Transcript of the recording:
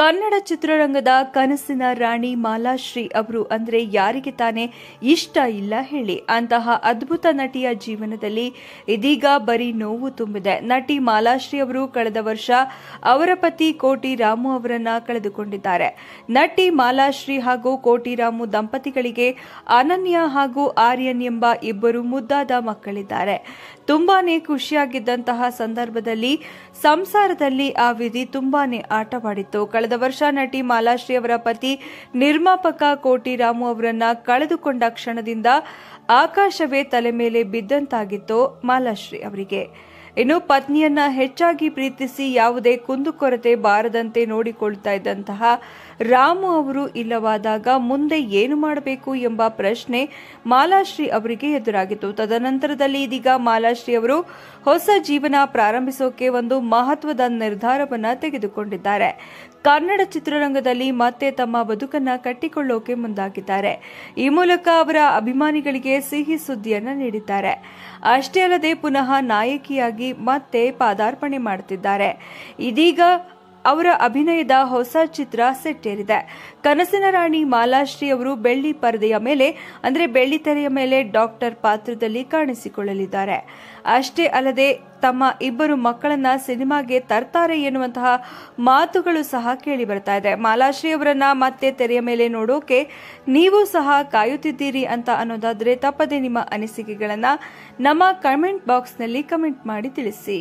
ಕನ್ನಡ ಚಿತ್ರರಂಗದ ಕನಸಿನ ರಾಣಿ ಮಾಲಾಶ್ರೀ ಅವರು ಅಂದರೆ ಯಾರಿಗೆ ತಾನೇ ಇಷ್ಟ ಇಲ್ಲ ಹೇಳಿ ಅಂತಹ ಅದ್ಭುತ ನಟಿಯ ಜೀವನದಲ್ಲಿ ಇದೀಗ ಬರೀ ನೋವು ತುಂಬಿದೆ ನಟಿ ಮಾಲಾಶ್ರೀ ಅವರು ಕಳೆದ ವರ್ಷ ಅವರ ಪತಿ ಕೋಟಿ ರಾಮು ಅವರನ್ನ ಕಳೆದುಕೊಂಡಿದ್ದಾರೆ ನಟಿ ಮಾಲಾಶ್ರೀ ಹಾಗೂ ಕೋಟಿ ರಾಮು ದಂಪತಿಗಳಿಗೆ ಅನನ್ಯ ಹಾಗೂ ಆರ್ಯನ್ ಎಂಬ ಇಬ್ಬರು ಮುದ್ದಾದ ಮಕ್ಕಳಿದ್ದಾರೆ ತುಂಬಾನೇ ಖುಷಿಯಾಗಿದ್ದಂತಹ ಸಂದರ್ಭದಲ್ಲಿ ಸಂಸಾರದಲ್ಲಿ ಆ ವಿಧಿ ತುಂಬಾನೇ ಆಟವಾಡಿತ್ತು ಕಳೆದ ವರ್ಷ ನಟಿ ಮಾಲಾಶ್ರೀ ಅವರ ಪತಿ ನಿರ್ಮಾಪಕ ಕೋಟಿ ರಾಮು ಅವರನ್ನ ಕಳೆದುಕೊಂಡ ಕ್ಷಣದಿಂದ ಆಕಾಶವೇ ತಲೆ ಮೇಲೆ ಬಿದ್ದಂತಾಗಿತ್ತು ಮಾಲಾಶ್ರೀ ಅವರಿಗೆ ಇನ್ನು ಪತ್ನಿಯನ್ನ ಹೆಚ್ಚಾಗಿ ಪ್ರೀತಿಸಿ ಯಾವುದೇ ಕುಂದುಕೊರತೆ ಬಾರದಂತೆ ನೋಡಿಕೊಳ್ತಾ ಇದ್ದಂತಹ ರಾಮು ಅವರು ಇಲ್ಲವಾದಾಗ ಮುಂದೆ ಏನು ಮಾಡಬೇಕು ಎಂಬ ಪ್ರಶ್ನೆ ಮಾಲಾಶ್ರೀ ಅವರಿಗೆ ಎದುರಾಗಿತ್ತು ತದನಂತರದಲ್ಲಿ ಇದೀಗ ಮಾಲಾಶ್ರೀ ಅವರು ಹೊಸ ಜೀವನ ಪ್ರಾರಂಭಿಸೋಕೆ ಒಂದು ಮಹತ್ವದ ನಿರ್ಧಾರವನ್ನ ತೆಗೆದುಕೊಂಡಿದ್ದಾರೆ ಕನ್ನಡ ಚಿತ್ರರಂಗದಲ್ಲಿ ಮತ್ತೆ ತಮ್ಮ ಬದುಕನ್ನ ಕಟ್ಟಿಕೊಳ್ಳೋಕೆ ಮುಂದಾಗಿದ್ದಾರೆ ಈ ಮೂಲಕ ಅವರ ಅಭಿಮಾನಿಗಳಿಗೆ ಸಿಹಿ ಸುದ್ದಿಯನ್ನ ನೀಡಿದ್ದಾರೆ ಅಷ್ಟೇ ಅಲ್ಲದೆ ಪುನಃ ನಾಯಕಿಯಾಗಿ ಮತ್ತೆ ಪಾದಾರ್ಪಣೆ ಮಾಡ್ತಿದ್ದಾರೆ ಇದೀಗ ಅವರ ಅಭಿನಯದ ಹೊಸ ಚಿತ್ರ ಸೆಟ್ಟೇರಿದೆ ಕನಸಿನ ರಾಣಿ ಮಾಲಾಶ್ರೀ ಅವರು ಬೆಳ್ಳಿ ಪರದೆಯ ಮೇಲೆ ಅಂದರೆ ಬೆಳ್ಳಿ ತೆರೆಯ ಮೇಲೆ ಡಾಕ್ಟರ್ ಪಾತ್ರದಲ್ಲಿ ಕಾಣಿಸಿಕೊಳ್ಳಲಿದ್ದಾರೆ ಅಷ್ಟೇ ಅಲ್ಲದೆ ತಮ್ಮ ಇಬ್ಬರು ಮಕ್ಕಳನ್ನ ಸಿನಿಮಾಗೆ ತರ್ತಾರೆ ಎನ್ನುವಂತಹ ಮಾತುಗಳು ಸಹ ಕೇಳಿ ಬರ್ತಾ ಇದೆ ಮಾಲಾಶ್ರೀ ಅವರನ್ನ ಮತ್ತೆ ತೆರೆಯ ಮೇಲೆ ನೋಡೋಕೆ ನೀವು ಸಹ ಕಾಯುತ್ತಿದ್ದೀರಿ ಅಂತ ಅನ್ನೋದಾದ್ರೆ ತಪ್ಪದೆ ನಿಮ್ಮ ಅನಿಸಿಕೆಗಳನ್ನ ನಮ್ಮ ಕಮೆಂಟ್ ಬಾಕ್ಸ್ನಲ್ಲಿ ಕಮೆಂಟ್ ಮಾಡಿ ತಿಳಿಸಿ